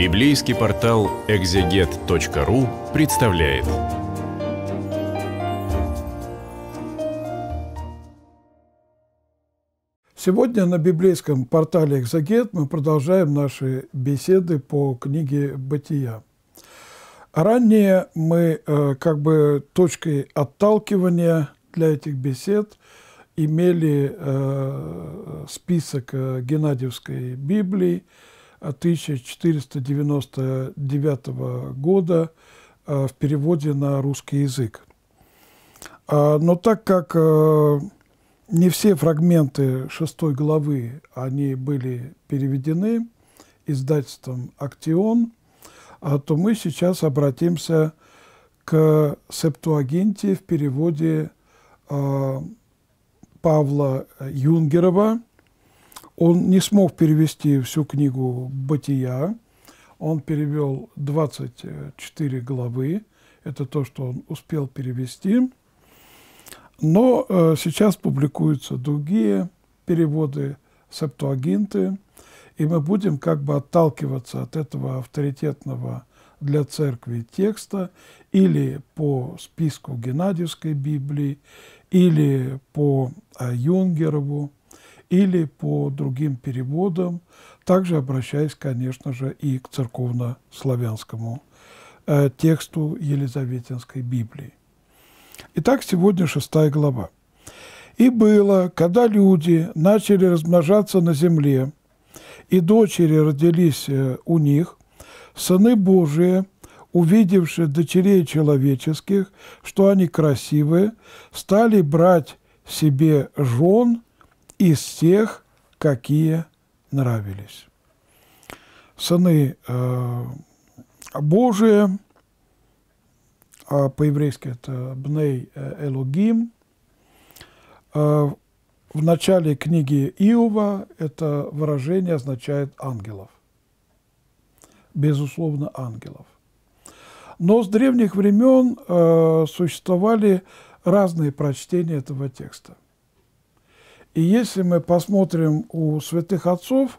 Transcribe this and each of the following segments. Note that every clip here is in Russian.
Библейский портал экзегет.ру представляет. Сегодня на библейском портале «Экзогет» мы продолжаем наши беседы по книге «Бытия». Ранее мы э, как бы точкой отталкивания для этих бесед имели э, список э, Геннадьевской Библии, 1499 года э, в переводе на русский язык. А, но так как э, не все фрагменты шестой главы они были переведены издательством «Актион», а, то мы сейчас обратимся к «Септуагинте» в переводе э, Павла Юнгерова – он не смог перевести всю книгу «Бытия». Он перевел 24 главы. Это то, что он успел перевести. Но э, сейчас публикуются другие переводы септуагинты, и мы будем как бы отталкиваться от этого авторитетного для церкви текста или по списку Геннадьевской Библии, или по э, Юнгерову, или по другим переводам, также обращаясь, конечно же, и к церковно-славянскому э, тексту Елизаветинской Библии. Итак, сегодня шестая глава. «И было, когда люди начали размножаться на земле, и дочери родились э, у них, сыны Божии, увидевши дочерей человеческих, что они красивые, стали брать себе жен из тех, какие нравились. Сыны э, а по-еврейски это Бней э, Элогим, э, в начале книги Иова это выражение означает ангелов. Безусловно, ангелов. Но с древних времен э, существовали разные прочтения этого текста. И если мы посмотрим у святых отцов,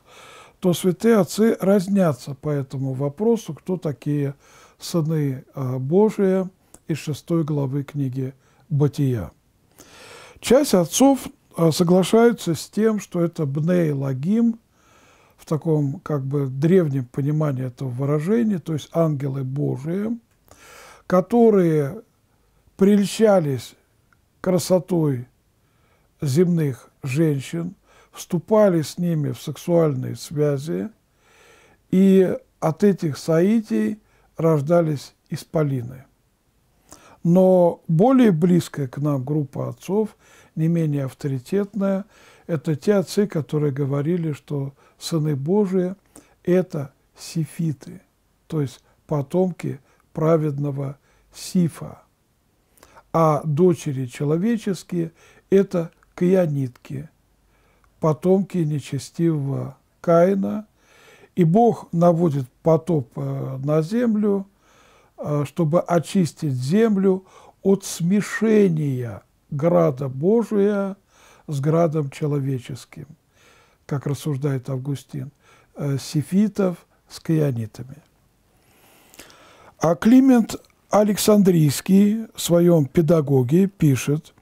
то святые отцы разнятся по этому вопросу, кто такие сыны а, Божии из шестой главы книги «Бытия». Часть отцов а, соглашаются с тем, что это бней лагим, в таком как бы древнем понимании этого выражения, то есть ангелы Божии, которые прельщались красотой земных женщин, вступали с ними в сексуальные связи, и от этих соитий рождались исполины. Но более близкая к нам группа отцов, не менее авторитетная, это те отцы, которые говорили, что сыны Божии – это сифиты, то есть потомки праведного Сифа, а дочери человеческие – это каянитки, потомки нечестивого Каина, и Бог наводит потоп э, на землю, э, чтобы очистить землю от смешения града Божия с градом человеческим, как рассуждает Августин, э, сифитов с каянитами. А Климент Александрийский в своем педагоге пишет –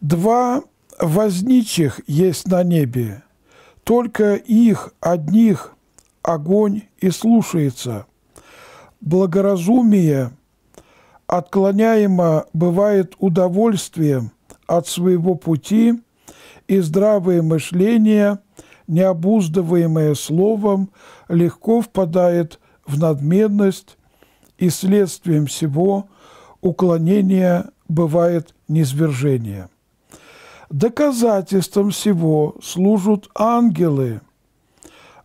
Два возничих есть на небе, только их одних огонь и слушается. Благоразумие отклоняемо бывает удовольствием от своего пути, и здравое мышление, необуздываемое словом, легко впадает в надменность, и следствием всего уклонение бывает низвержение. Доказательством всего служат ангелы,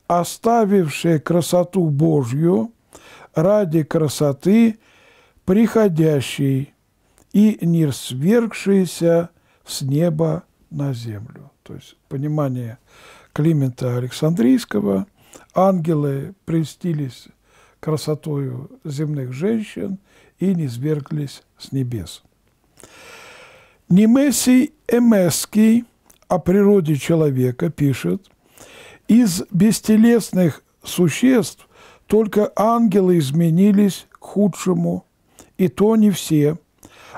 оставившие красоту Божью ради красоты приходящей и не свергшейся с неба на землю. То есть понимание Климента Александрийского, ангелы прельстились красотою земных женщин и не сверглись с небес. Не Немесий Эмеский о природе человека пишет, из бестелесных существ только ангелы изменились к худшему, и то не все,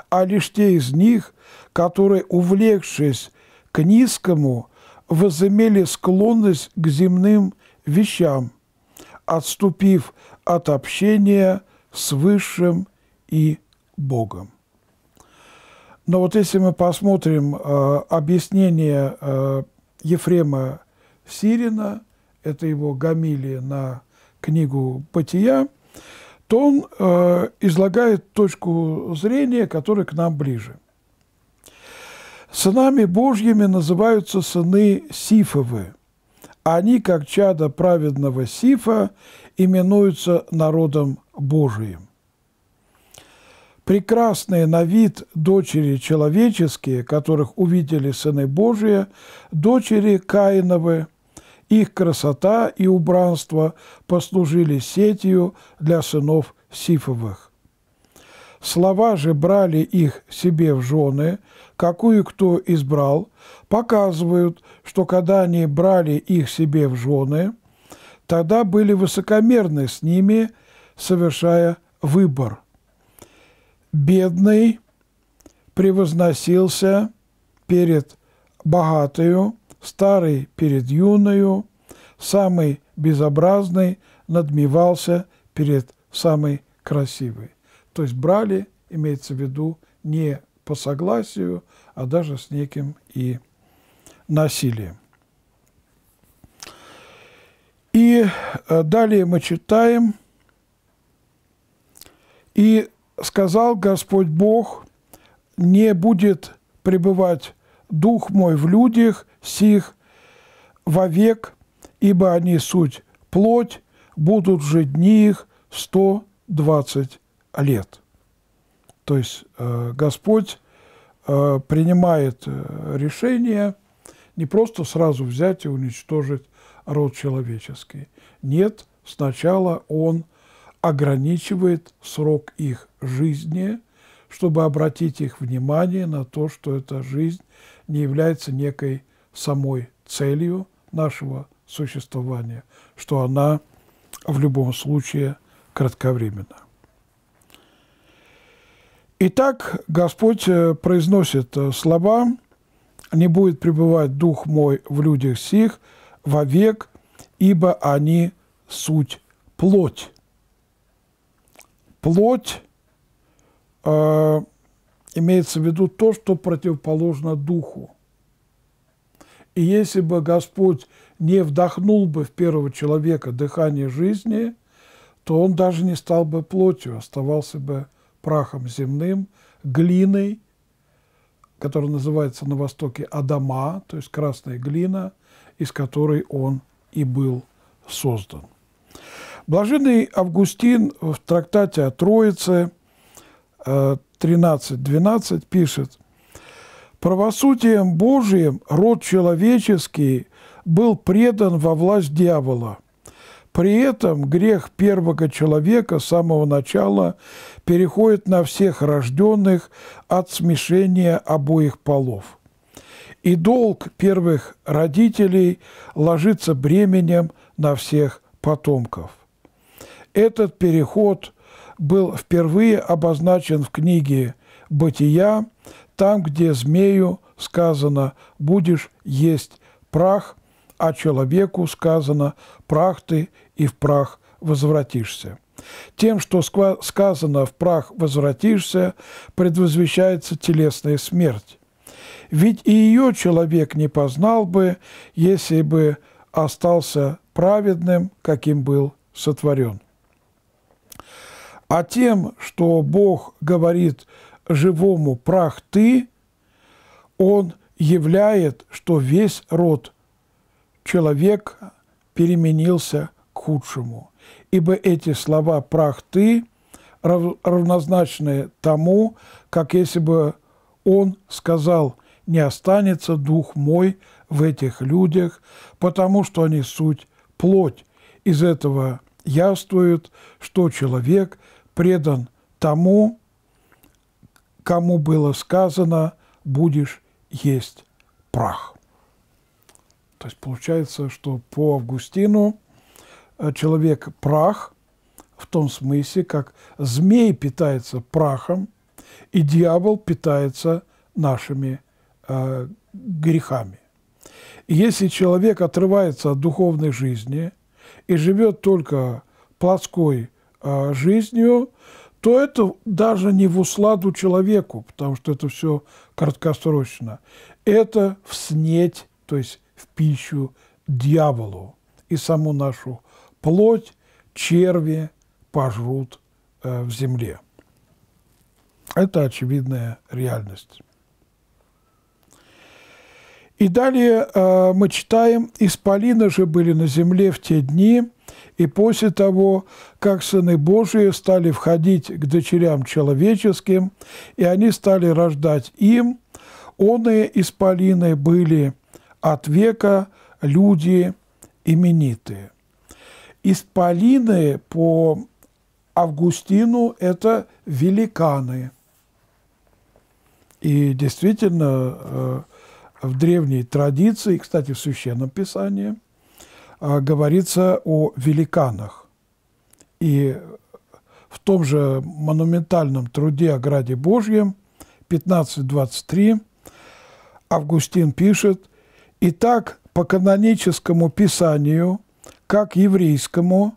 а лишь те из них, которые, увлекшись к низкому, возымели склонность к земным вещам, отступив от общения с Высшим и Богом. Но вот если мы посмотрим э, объяснение э, Ефрема Сирина, это его гамилия на книгу «Бытия», то он э, излагает точку зрения, которая к нам ближе. Сынами Божьими называются сыны Сифовы. Они, как чада праведного Сифа, именуются народом Божиим прекрасные на вид дочери человеческие, которых увидели сыны Божии, дочери Каиновы, их красота и убранство послужили сетью для сынов Сифовых. Слова же брали их себе в жены, какую кто избрал, показывают, что когда они брали их себе в жены, тогда были высокомерны с ними, совершая выбор – бедный превозносился перед богатою, старый перед юною, самый безобразный надмевался перед самой красивой. То есть брали, имеется в виду, не по согласию, а даже с неким и насилием. И э, далее мы читаем, и сказал Господь Бог, не будет пребывать дух мой в людях сих вовек, ибо они суть плоть, будут же дни их 120 лет. То есть э, Господь э, принимает э, решение не просто сразу взять и уничтожить род человеческий. Нет, сначала Он – ограничивает срок их жизни, чтобы обратить их внимание на то, что эта жизнь не является некой самой целью нашего существования, что она в любом случае кратковременна. Итак, Господь э, произносит э, слова «Не будет пребывать Дух мой в людях сих вовек, ибо они суть плоть». Плоть э, имеется в виду то, что противоположно духу. И если бы Господь не вдохнул бы в первого человека дыхание жизни, то он даже не стал бы плотью, оставался бы прахом земным, глиной, которая называется на Востоке Адама, то есть красная глина, из которой он и был создан. Блаженный Августин в трактате о Троице 13.12 э, пишет, «Правосудием Божиим род человеческий был предан во власть дьявола». При этом грех первого человека с самого начала переходит на всех рожденных от смешения обоих полов. И долг первых родителей ложится бременем на всех потомков. Этот переход был впервые обозначен в книге «Бытия», там, где змею сказано «будешь есть прах», а человеку сказано «прах ты и в прах возвратишься». Тем, что сказано «в прах возвратишься», предвозвещается телесная смерть. Ведь и ее человек не познал бы, если бы остался праведным, каким был сотворен а тем, что Бог говорит живому прах ты, он являет, что весь род человек переменился к худшему. Ибо эти слова «прах ты» равнозначны тому, как если бы он сказал «не останется дух мой в этих людях, потому что они суть плоть». Из этого яствует, что человек – предан тому, кому было сказано, будешь есть прах. То есть получается, что по Августину э, человек прах в том смысле, как змей питается прахом, и дьявол питается нашими э, грехами. И если человек отрывается от духовной жизни и живет только плотской а, жизнью, то это даже не в усладу человеку, потому что это все краткосрочно. Это в снеть, то есть в пищу дьяволу. И саму нашу плоть черви пожрут э, в земле. Это очевидная реальность. И далее э, мы читаем, «Исполины же были на земле в те дни, и после того, как сыны Божии стали входить к дочерям человеческим, и они стали рождать им, он и исполины были от века люди именитые. Исполины по Августину – это великаны. И действительно, э, в древней традиции, кстати, в Священном Писании – Э, говорится о великанах. И в том же монументальном труде о Граде Божьем 15.23 Августин пишет «Итак, по каноническому писанию, как еврейскому,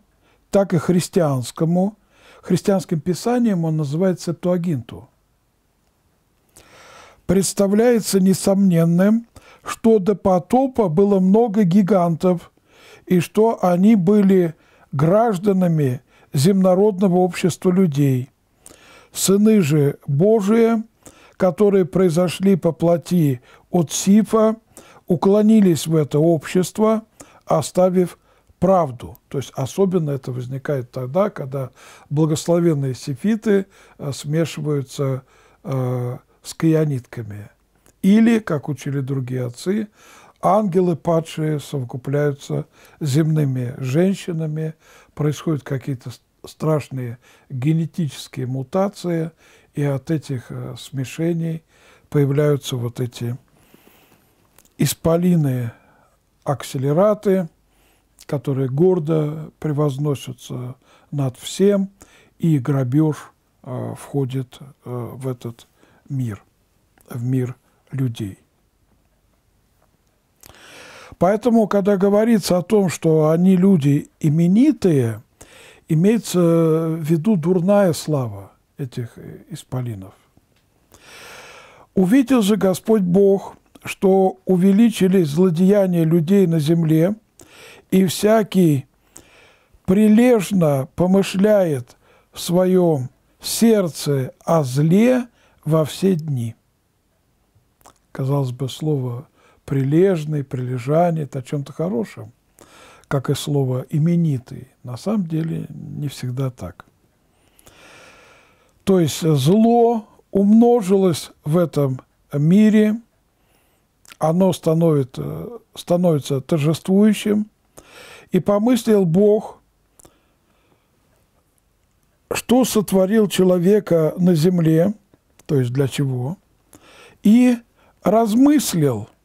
так и христианскому, христианским писанием он называет Септуагинту, представляется несомненным, что до потопа было много гигантов – и что они были гражданами земнородного общества людей. Сыны же Божие, которые произошли по плоти от Сифа, уклонились в это общество, оставив правду. То есть особенно это возникает тогда, когда благословенные сифиты э, смешиваются э, с каианитками. Или, как учили другие отцы, ангелы падшие совокупляются с земными женщинами, происходят какие-то страшные генетические мутации, и от этих э, смешений появляются вот эти исполины акселераты, которые гордо превозносятся над всем, и грабеж э, входит э, в этот мир, в мир людей. Поэтому, когда говорится о том, что они люди именитые, имеется в виду дурная слава этих исполинов. Увидел же Господь Бог, что увеличились злодеяния людей на земле, и всякий прилежно помышляет в своем сердце о зле во все дни. Казалось бы, слово прилежный, прилежание, это о чем-то хорошем, как и слово именитый, на самом деле не всегда так. То есть зло умножилось в этом мире, оно становит, становится торжествующим, и помыслил Бог, что сотворил человека на земле, то есть для чего, и размыслил –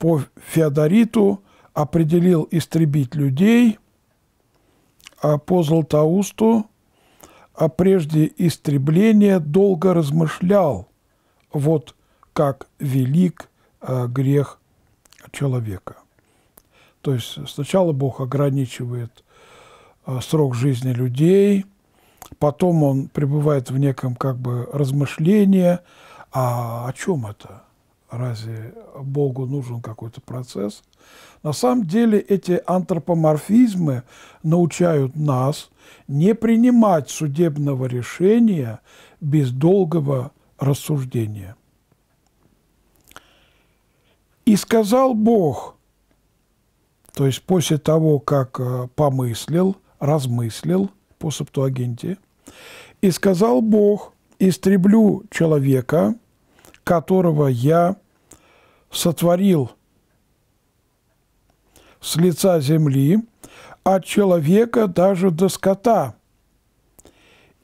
по Феодориту определил истребить людей, а по Златоусту, а прежде истребления долго размышлял, вот как велик э, грех человека. То есть сначала Бог ограничивает э, срок жизни людей, потом он пребывает в неком как бы размышлении, а о чем это? Разве Богу нужен какой-то процесс? На самом деле эти антропоморфизмы научают нас не принимать судебного решения без долгого рассуждения. И сказал Бог, то есть после того, как э, помыслил, размыслил по септуагинте, и сказал Бог, истреблю человека – которого я сотворил с лица земли, от человека даже до скота,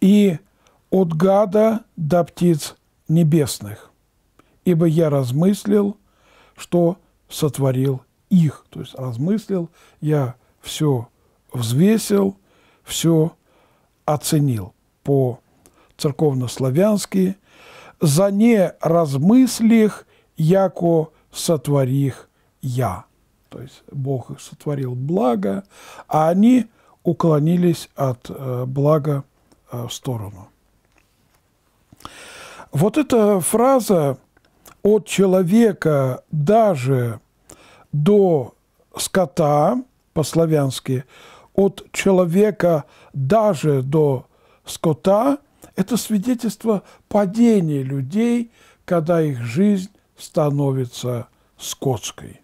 и от гада до птиц небесных, ибо я размыслил, что сотворил их. То есть размыслил, я все взвесил, все оценил по церковнославянски за не размыслих, яко сотворих я. То есть Бог их сотворил благо, а они уклонились от э, блага э, в сторону. Вот эта фраза «от человека даже до скота» по-славянски, «от человека даже до скота» Это свидетельство падения людей, когда их жизнь становится скотской,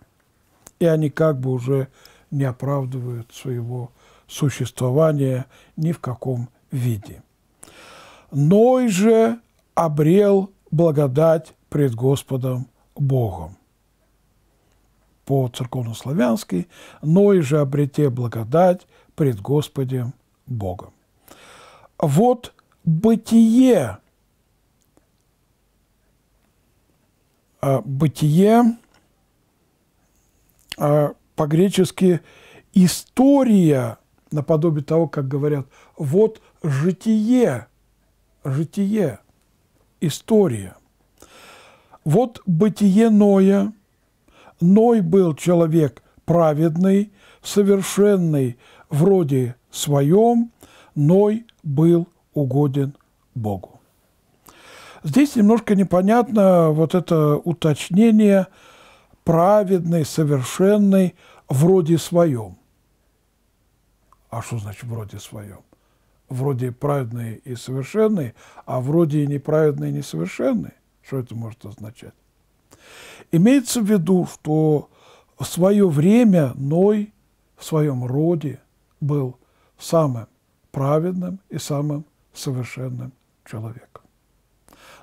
и они как бы уже не оправдывают своего существования ни в каком виде. Ной же обрел благодать пред Господом Богом. По церковнославянски «Ной же обрете благодать пред Господем Богом». Вот бытие, а бытие а по-гречески история, наподобие того, как говорят, вот житие, житие, история. Вот бытие Ноя. Ной был человек праведный, совершенный вроде своем, Ной был угоден Богу. Здесь немножко непонятно вот это уточнение праведный, совершенный, вроде своем. А что значит вроде своем? Вроде праведный и совершенный, а вроде и неправедный и несовершенный. Что это может означать? Имеется в виду, что в свое время Ной в своем роде был самым праведным и самым совершенным человеком.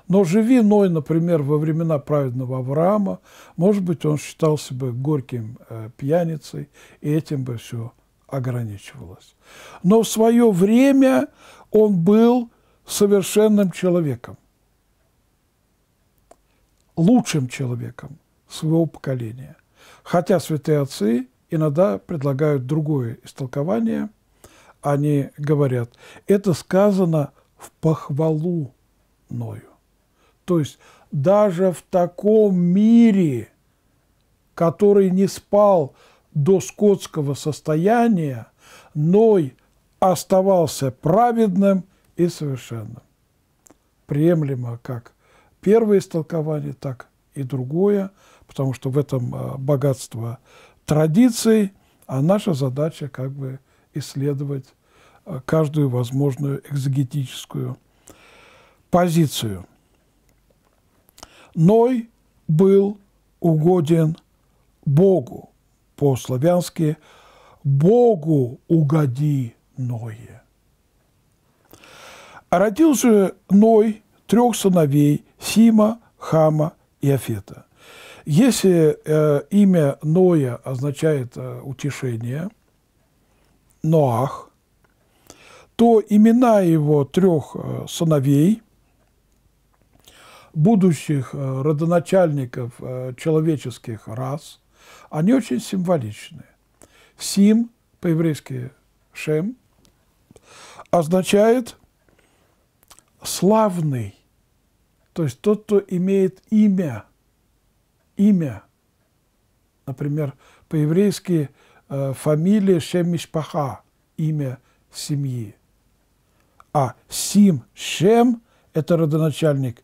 Но живи Ной, например, во времена праведного Авраама, может быть, он считал себя горьким э, пьяницей, и этим бы все ограничивалось. Но в свое время он был совершенным человеком, лучшим человеком своего поколения. Хотя святые отцы иногда предлагают другое истолкование – они говорят, это сказано в похвалу мною. То есть даже в таком мире, который не спал до скотского состояния, Ной оставался праведным и совершенным. Приемлемо как первое истолкование, так и другое, потому что в этом а, богатство традиций, а наша задача как бы – исследовать э, каждую возможную экзогетическую позицию. Ной был угоден Богу, по-славянски «Богу угоди Ное». Родился Ной трех сыновей – Сима, Хама и Афета. Если э, имя Ноя означает э, «утешение», – Ноах, то имена его трех э, сыновей, будущих э, родоначальников э, человеческих рас, они очень символичны. Сим, по-еврейски Шем, означает славный, то есть тот, кто имеет имя, имя. Например, по-еврейски Э, фамилия Шем-Мишпаха, имя семьи. А Сим Шем – это родоначальник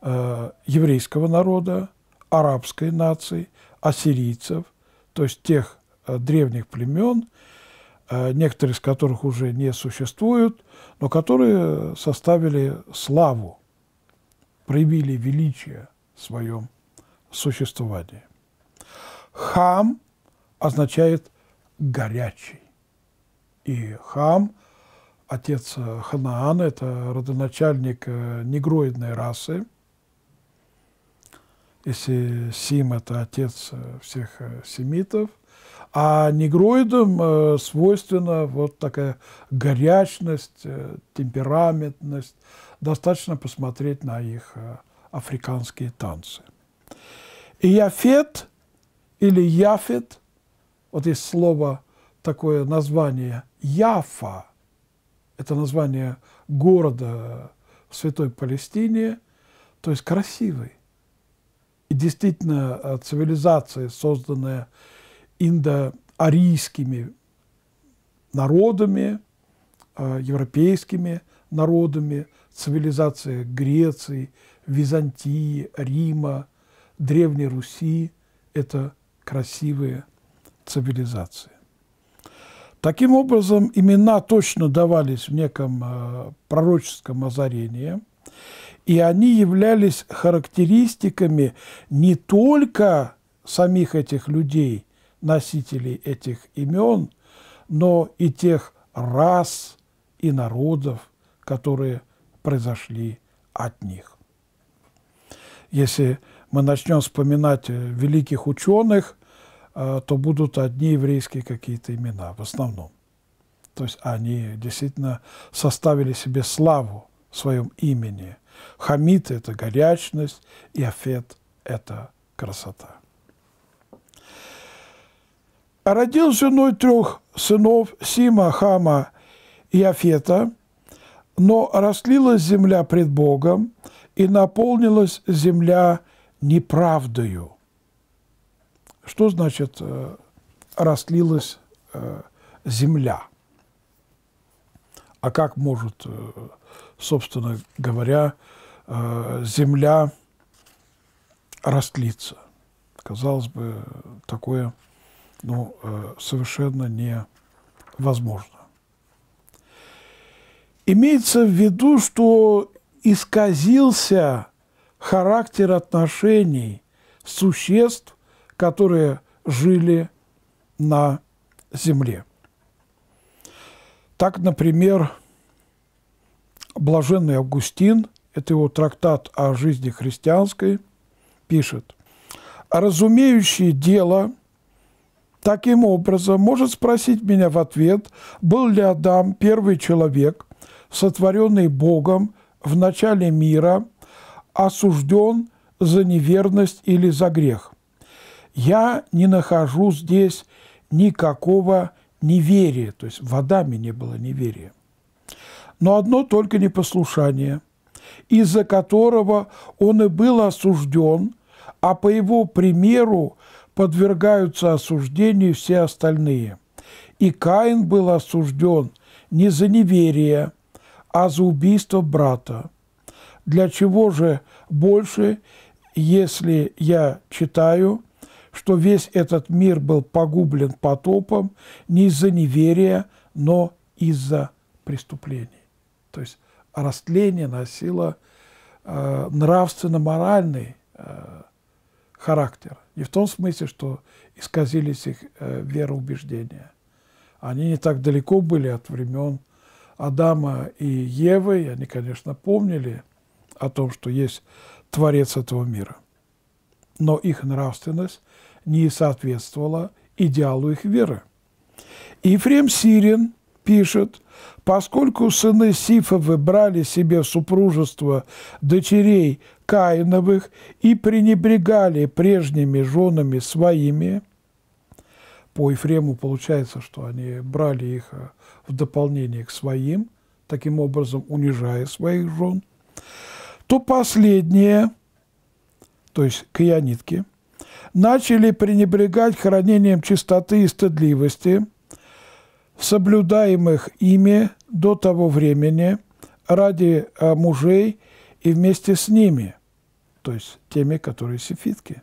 э, еврейского народа, арабской нации, ассирийцев, то есть тех э, древних племен, э, некоторые из которых уже не существуют, но которые составили славу, проявили величие в своем существовании. Хам означает – горячий. И Хам, отец Ханаана, это родоначальник э, негроидной расы. Если Сим – это отец э, всех э, семитов, а негроидам свойственна вот такая горячность, темпераментность. Достаточно посмотреть на их африканские танцы. И Яфет или Яфет – вот есть слово, такое название Яфа, это название города в Святой Палестине, то есть красивый. И действительно, э, цивилизация, созданная индоарийскими народами, э, европейскими народами, цивилизация Греции, Византии, Рима, Древней Руси – это красивые цивилизации. Таким образом, имена точно давались в неком э, пророческом озарении, и они являлись характеристиками не только самих этих людей, носителей этих имен, но и тех рас и народов, которые произошли от них. Если мы начнем вспоминать э, великих ученых, а, то будут одни еврейские какие-то имена в основном. То есть они действительно составили себе славу в своем имени. Хамид – это горячность, и Афет – это красота. Родил женой трех сынов Сима, Хама и Афета, но раслилась земля пред Богом, и наполнилась земля неправдою – что значит э, «растлилась э, земля»? А как может, э, собственно говоря, э, земля растлиться? Казалось бы, такое ну, э, совершенно невозможно. Имеется в виду, что исказился характер отношений существ которые жили на земле. Так, например, блаженный Августин, это его трактат о жизни христианской, пишет, «Разумеющий дело – Таким образом, может спросить меня в ответ, был ли Адам первый человек, сотворенный Богом в начале мира, осужден за неверность или за грех я не нахожу здесь никакого неверия, то есть в Адаме не было неверия. Но одно только непослушание, из-за которого он и был осужден, а по его примеру подвергаются осуждению все остальные. И Каин был осужден не за неверие, а за убийство брата. Для чего же больше, если я читаю – что весь этот мир был погублен потопом не из-за неверия, но из-за преступлений. То есть растление носило э, нравственно-моральный э, характер. Не в том смысле, что исказились их э, вероубеждения. Они не так далеко были от времен Адама и Евы, и они, конечно, помнили о том, что есть Творец этого мира – но их нравственность не соответствовала идеалу их веры. Ефрем Сирин пишет, поскольку сыны Сифа выбрали себе супружество дочерей Каиновых и пренебрегали прежними женами своими, по Ефрему получается, что они брали их э, в дополнение к своим, таким образом унижая своих жен, то последние – то есть каянитки, начали пренебрегать хранением чистоты и стыдливости, соблюдаемых ими до того времени ради а, мужей и вместе с ними, то есть теми, которые сифитки.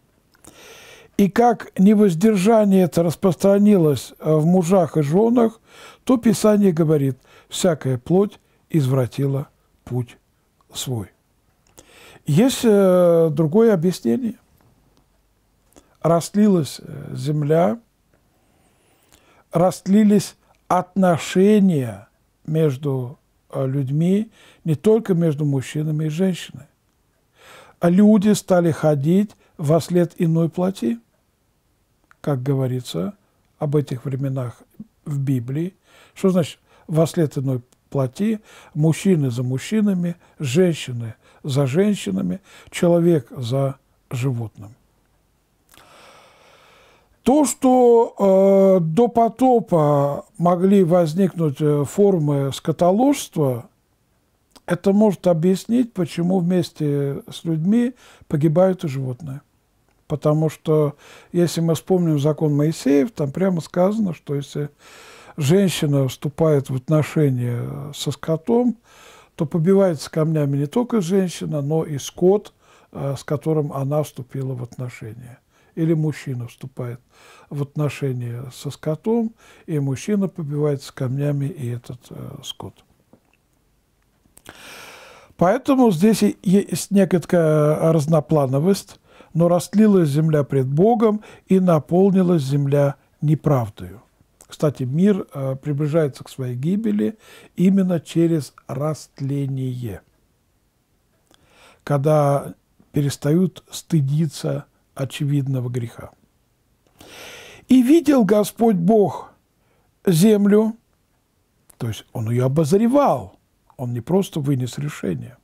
И как невоздержание это распространилось а, в мужах и женах, то Писание говорит, всякая плоть извратила путь свой. Есть э, другое объяснение. Растлилась э, земля, растлились отношения между э, людьми, не только между мужчинами и женщинами. А люди стали ходить во след иной плоти, как говорится об этих временах в Библии. Что значит во след иной плоти? Мужчины за мужчинами, женщины – за женщинами, человек за животным. То, что э, до потопа могли возникнуть э, формы скотоложства, это может объяснить, почему вместе с людьми погибают и животные. Потому что, если мы вспомним закон Моисеев, там прямо сказано, что если женщина вступает в отношения со скотом, то побивается камнями не только женщина, но и скот, э, с которым она вступила в отношения. Или мужчина вступает в отношения со скотом, и мужчина побивается камнями и этот э, скот. Поэтому здесь есть некая э, разноплановость, но растлилась земля пред Богом и наполнилась земля неправдою. Кстати, мир э, приближается к своей гибели именно через растление, когда перестают стыдиться очевидного греха. «И видел Господь Бог землю», то есть Он ее обозревал, Он не просто вынес решение,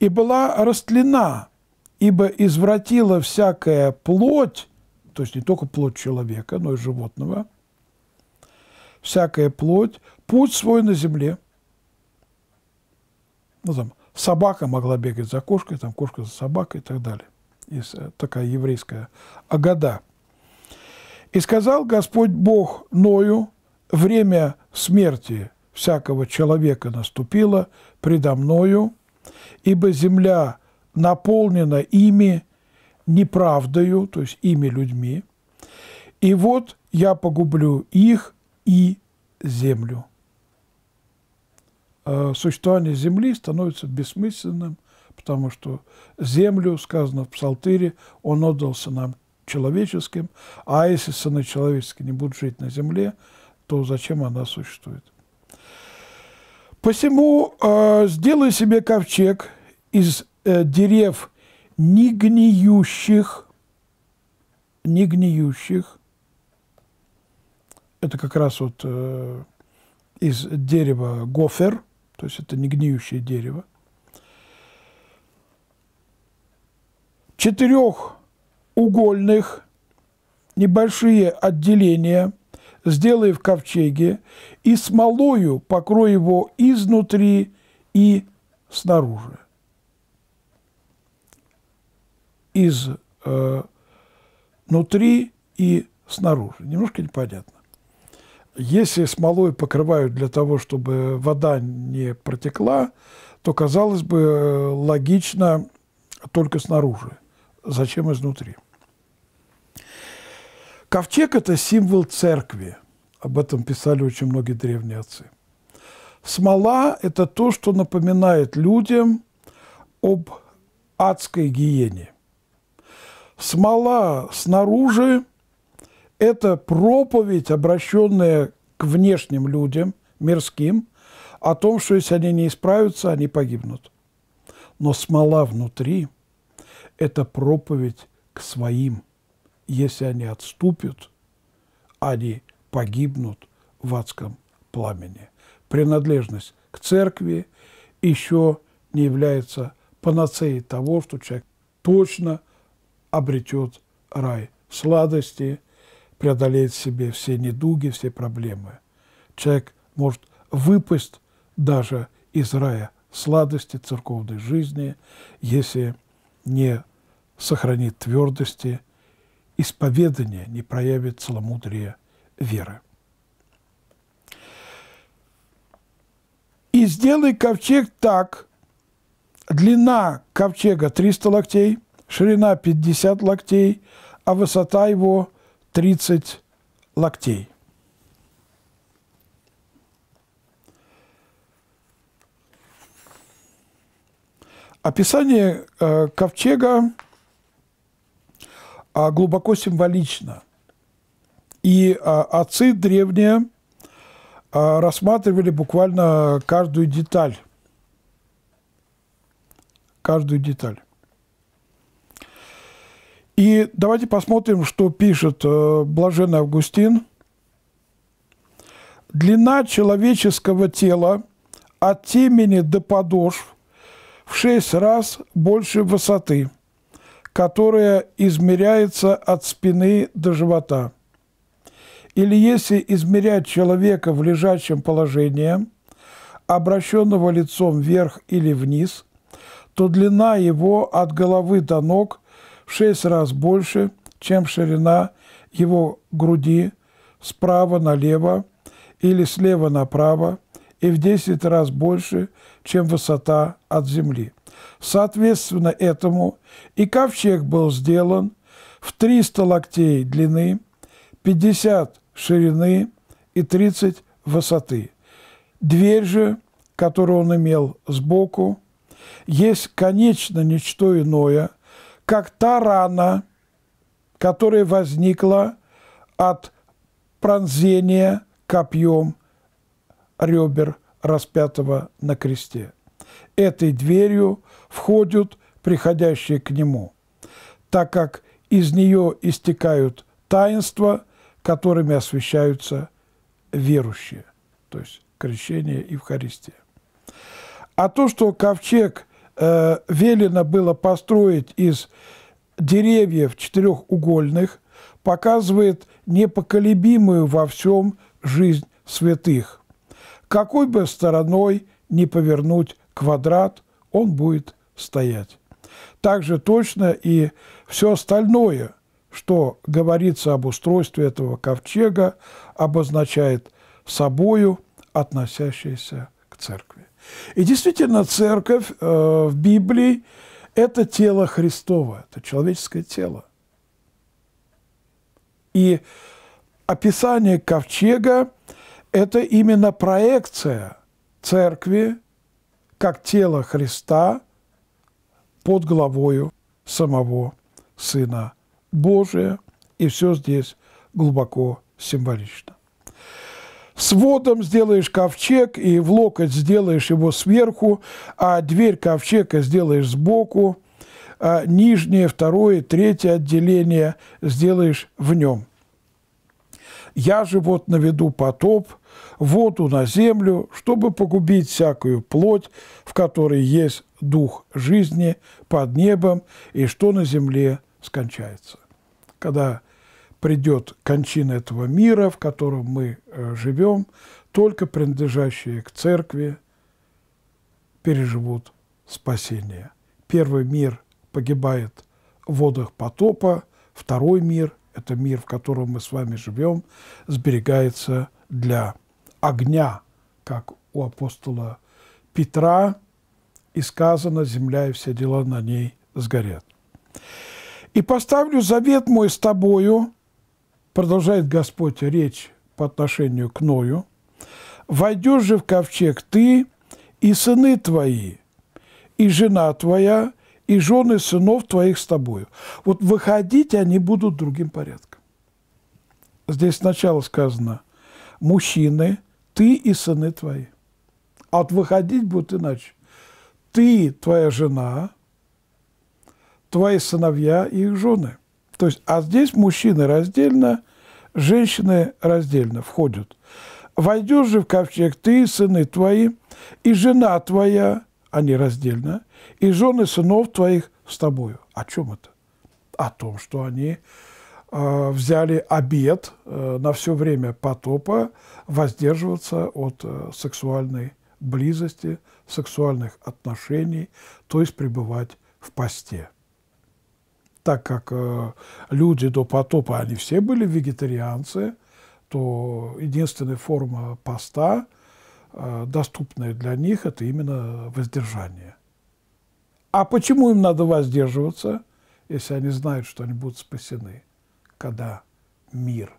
«и была растлена, ибо извратила всякая плоть, то есть не только плоть человека, но и животного – всякая плоть, путь свой на земле. Ну, там, собака могла бегать за кошкой, там, кошка за собакой и так далее. Есть э, такая еврейская агада. «И сказал Господь Бог Ною, время смерти всякого человека наступило предо мною, ибо земля наполнена ими неправдою, то есть ими людьми, и вот я погублю их и землю. А существование земли становится бессмысленным, потому что землю, сказано в Псалтире, он отдался нам человеческим, а если сыны человеческие не будут жить на земле, то зачем она существует? Посему э, сделай себе ковчег из э, дерев негниющих, негниющих, это как раз вот э, из дерева гофер, то есть это не гниющее дерево. Четырехугольных небольшие отделения сделай в ковчеге и смолою покрой его изнутри и снаружи. Из э, внутри и снаружи. Немножко непонятно. Если смолой покрывают для того, чтобы вода не протекла, то, казалось бы, логично только снаружи. Зачем изнутри? Ковчег – это символ церкви. Об этом писали очень многие древние отцы. Смола – это то, что напоминает людям об адской гиене. Смола снаружи – это проповедь, обращенная к внешним людям, мирским, о том, что если они не исправятся, они погибнут. Но смола внутри – это проповедь к своим. Если они отступят, они погибнут в адском пламени. Принадлежность к церкви еще не является панацеей того, что человек точно обретет рай сладости – преодолеть себе все недуги, все проблемы. Человек может выпасть даже из рая сладости церковной жизни, если не сохранит твердости, исповедания, не проявит целомудрие веры. И сделай ковчег так, длина ковчега 300 локтей, ширина 50 локтей, а высота его 30 локтей. Описание э, ковчега а, глубоко символично. И а, отцы древние а, рассматривали буквально каждую деталь. Каждую деталь. И давайте посмотрим, что пишет э, блаженный Августин. Длина человеческого тела от темени до подошв в шесть раз больше высоты, которая измеряется от спины до живота. Или если измерять человека в лежачем положении, обращенного лицом вверх или вниз, то длина его от головы до ног – в шесть раз больше, чем ширина его груди справа налево или слева направо и в 10 раз больше, чем высота от земли. Соответственно этому и ковчег был сделан в 300 локтей длины, 50 ширины и 30 высоты. Дверь же, которую он имел сбоку, есть, конечно, ничто иное – как та рана, которая возникла от пронзения копьем ребер распятого на кресте. Этой дверью входят приходящие к нему, так как из нее истекают таинства, которыми освещаются верующие, то есть крещение и Евхаристия. А то, что ковчег Э, велено было построить из деревьев четырехугольных, показывает непоколебимую во всем жизнь святых. Какой бы стороной ни повернуть квадрат, он будет стоять. Также точно и все остальное, что говорится об устройстве этого ковчега, обозначает собою относящееся к церкви. И действительно, церковь э, в Библии – это тело Христово, это человеческое тело. И описание ковчега – это именно проекция церкви как тела Христа под главою самого Сына Божия. И все здесь глубоко символично. Сводом сделаешь ковчег, и в локоть сделаешь его сверху, а дверь ковчега сделаешь сбоку, а нижнее, второе, третье отделение сделаешь в нем. Я же вот наведу потоп, воду на землю, чтобы погубить всякую плоть, в которой есть дух жизни под небом, и что на земле скончается. Когда придет кончина этого мира, в котором мы э, живем, только принадлежащие к церкви переживут спасение. Первый мир погибает в водах потопа, второй мир – это мир, в котором мы с вами живем, сберегается для огня, как у апостола Петра, и сказано, земля и все дела на ней сгорят. «И поставлю завет мой с тобою, продолжает Господь речь по отношению к Ною, «Войдешь же в ковчег ты и сыны твои, и жена твоя, и жены сынов твоих с тобою». Вот выходить они будут другим порядком. Здесь сначала сказано «мужчины, ты и сыны твои». А вот выходить будет иначе. Ты, твоя жена, твои сыновья и их жены – то есть, а здесь мужчины раздельно, женщины раздельно входят. Войдешь же в ковчег ты, сыны твои, и жена твоя, они раздельно, и жены сынов твоих с тобою. О чем это? О том, что они э, взяли обед э, на все время потопа воздерживаться от э, сексуальной близости, сексуальных отношений, то есть пребывать в посте так как э, люди до потопа, они все были вегетарианцы, то единственная форма поста, э, доступная для них, это именно воздержание. А почему им надо воздерживаться, если они знают, что они будут спасены, когда мир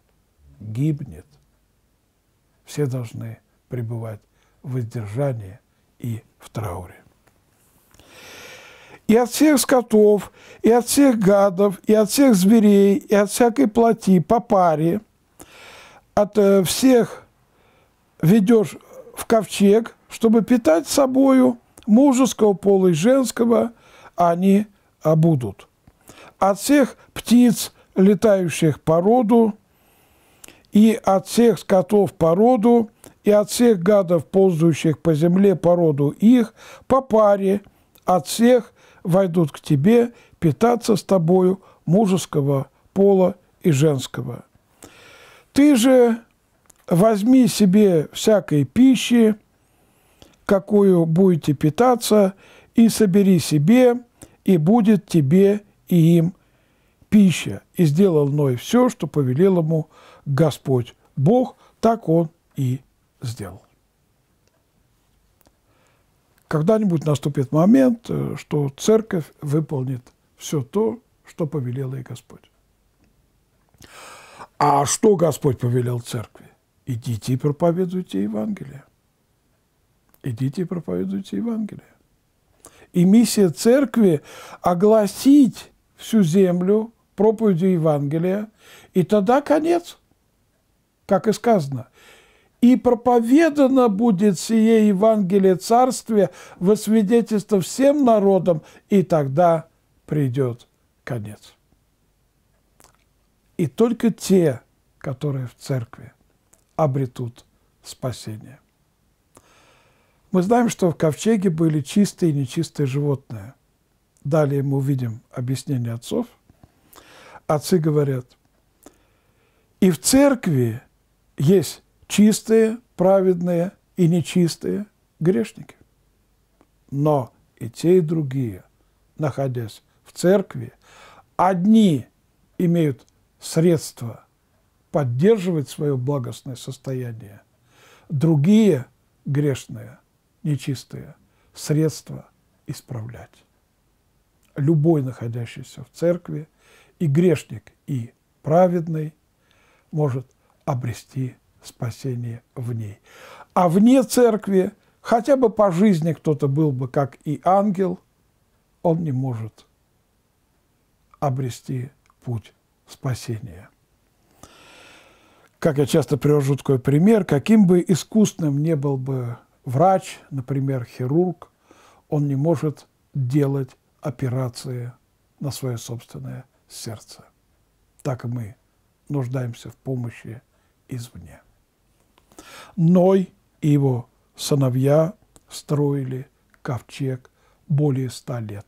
гибнет? Все должны пребывать в воздержании и в трауре и от всех скотов, и от всех гадов, и от всех зверей, и от всякой плоти по паре, от э, всех ведешь в ковчег, чтобы питать собою мужеского пола и женского они обудут. От всех птиц, летающих по роду, и от всех скотов по роду, и от всех гадов, ползающих по земле по роду их, по паре, от всех войдут к тебе питаться с тобою мужеского пола и женского. Ты же возьми себе всякой пищи, какую будете питаться, и собери себе, и будет тебе и им пища. И сделал Ной все, что повелел ему Господь Бог, так он и сделал когда-нибудь наступит момент, э, что церковь выполнит все то, что повелел ей Господь. А что Господь повелел церкви? Идите и проповедуйте Евангелие. Идите и проповедуйте Евангелие. И миссия церкви – огласить всю землю проповедью Евангелия, и тогда конец, как и сказано – и проповедано будет сие Евангелие Царствия во свидетельство всем народам, и тогда придет конец. И только те, которые в церкви, обретут спасение. Мы знаем, что в ковчеге были чистые и нечистые животные. Далее мы увидим объяснение отцов. Отцы говорят, и в церкви есть чистые, праведные и нечистые грешники. Но и те, и другие, находясь в церкви, одни имеют средства поддерживать свое благостное состояние, другие грешные, нечистые, средства исправлять. Любой, находящийся в церкви, и грешник, и праведный, может обрести спасение в ней. А вне церкви хотя бы по жизни кто-то был бы, как и ангел, он не может обрести путь спасения. Как я часто привожу такой пример, каким бы искусным не был бы врач, например, хирург, он не может делать операции на свое собственное сердце. Так мы нуждаемся в помощи извне. Ной и его сыновья строили ковчег более ста лет.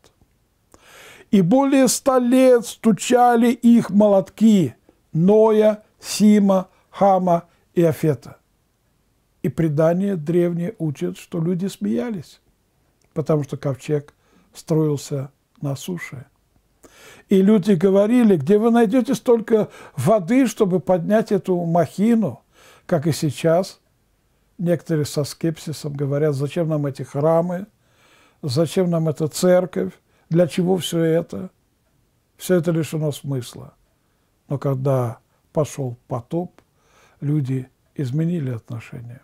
И более ста лет стучали их молотки Ноя, Сима, Хама и Афета. И предание древнее учат, что люди смеялись, потому что ковчег строился на суше. И люди говорили, где вы найдете столько воды, чтобы поднять эту махину – как и сейчас, некоторые со скепсисом говорят, зачем нам эти храмы, зачем нам эта церковь, для чего все это. Все это лишено смысла. Но когда пошел потоп, люди изменили отношения.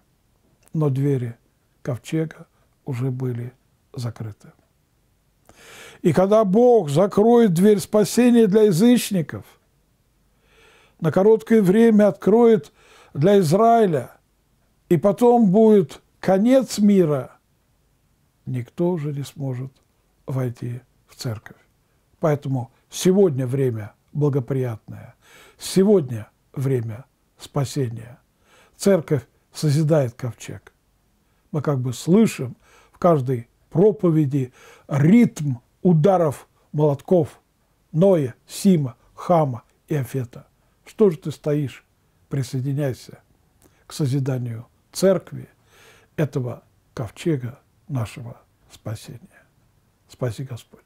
Но двери ковчега уже были закрыты. И когда Бог закроет дверь спасения для язычников, на короткое время откроет для Израиля, и потом будет конец мира, никто уже не сможет войти в церковь. Поэтому сегодня время благоприятное, сегодня время спасения. Церковь созидает ковчег. Мы как бы слышим в каждой проповеди ритм ударов молотков Ноя, Сима, Хама и Афета. Что же ты стоишь? присоединяйся к созиданию церкви, этого ковчега нашего спасения. Спаси Господь.